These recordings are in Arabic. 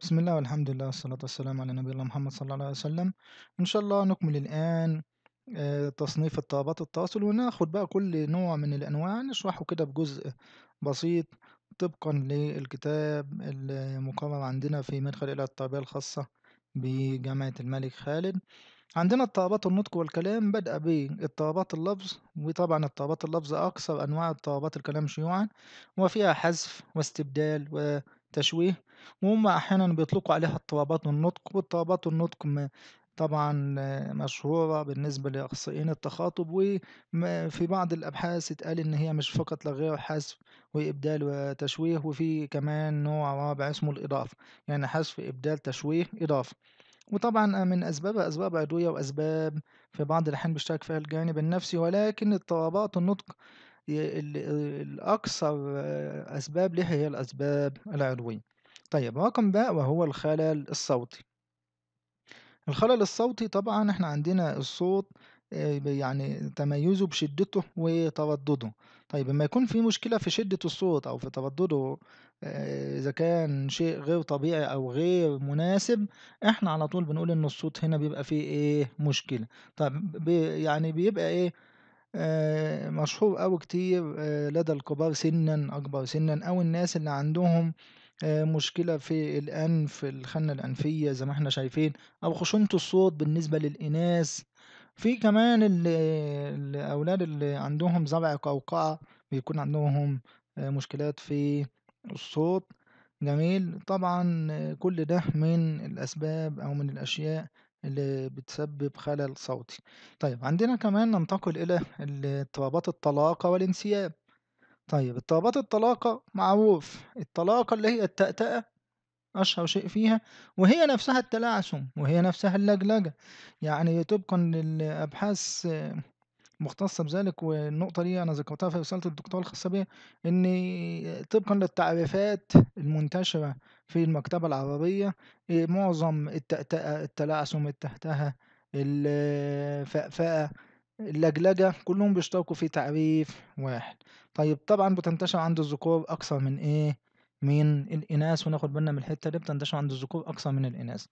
بسم الله والحمد لله والصلاة والسلام على نبي الله محمد صلى الله عليه وسلم، إن شاء الله نكمل الآن آه، تصنيف اضطرابات التواصل وناخد بقى كل نوع من الأنواع نشرحه كده بجزء بسيط طبقًا للكتاب المقرر عندنا في مدخل إلى التربية الخاصة بجامعة الملك خالد، عندنا اضطرابات النطق والكلام بادئة باضطرابات اللفظ وطبعًا اضطرابات اللفظ أكثر أنواع اضطرابات الكلام شيوعًا وفيها حذف واستبدال و تشويه وهم أحيانا بيطلقوا عليها اضطرابات النطق واضطرابات النطق طبعا مشهورة بالنسبة لأخصائيين التخاطب وفي بعض الأبحاث اتقال إن هي مش فقط لا غير حذف وإبدال وتشويه وفي كمان نوع رابع اسمه الإضافة يعني حذف إبدال تشويه إضافة وطبعا من أسبابها أسباب عضوية وأسباب في بعض الأحيان بيشترك فيها الجانب النفسي ولكن اضطرابات النطق الأكثر أسباب لها هي الأسباب العلوية طيب رقم باء وهو الخلل الصوتي الخلل الصوتي طبعا احنا عندنا الصوت آه، يعني تميزه بشدته وتردده طيب لما يكون في مشكلة في شدة الصوت أو في تردده آه، إذا كان شيء غير طبيعي أو غير مناسب إحنا على طول بنقول إن الصوت هنا بيبقى فيه إيه مشكلة طيب بي يعني بيبقى إيه آه، مشهور أوي كتير آه، لدى الكبار سنا أكبر سنا أو الناس اللي عندهم آه، مشكلة في الأنف الخنة الأنفية زي ما احنا شايفين أو خشونة الصوت بالنسبة للإناث في كمان ال- الأولاد اللي عندهم زرع قوقعة بيكون عندهم مشكلات في الصوت جميل طبعا كل ده من الأسباب أو من الأشياء اللي بتسبب خلل صوتي طيب عندنا كمان ننتقل إلى اضطرابات الطلاقة والانسياب طيب اضطرابات الطلاقة معروف الطلاقة اللي هي التأتأة أشهر شيء فيها وهي نفسها التلعثم وهي نفسها اللجلجة يعني طبقا للأبحاث مختصة بذلك والنقطة دي أنا ذكرتها في رسالة الدكتور الخاصة بي إن طبقا للتعريفات المنتشرة في المكتبة العربية إيه، معظم التأتأة التلعثم التهتهة الفأفأة اللجلجة كلهم بيشتركوا في تعريف واحد طيب طبعا بتنتشر عند الذكور أكثر من إيه؟ من الإناث وناخد بالنا من الحتة دي بتنتشر عند الذكور أكثر من الإناث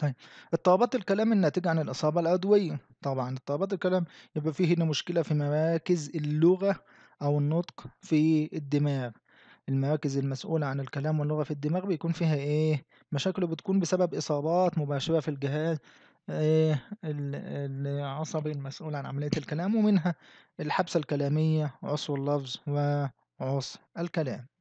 طيب اضطرابات الكلام الناتجة عن الإصابة العضوية طبعا اضطرابات الكلام يبقى فيه هنا مشكلة في مراكز اللغة أو النطق في الدماغ المراكز المسؤولة عن الكلام واللغة في الدماغ بيكون فيها إيه مشاكل بتكون بسبب إصابات مباشرة في الجهاز إيه العصبي المسؤول عن عملية الكلام ومنها الحبسة الكلامية عصر اللفظ وعصر الكلام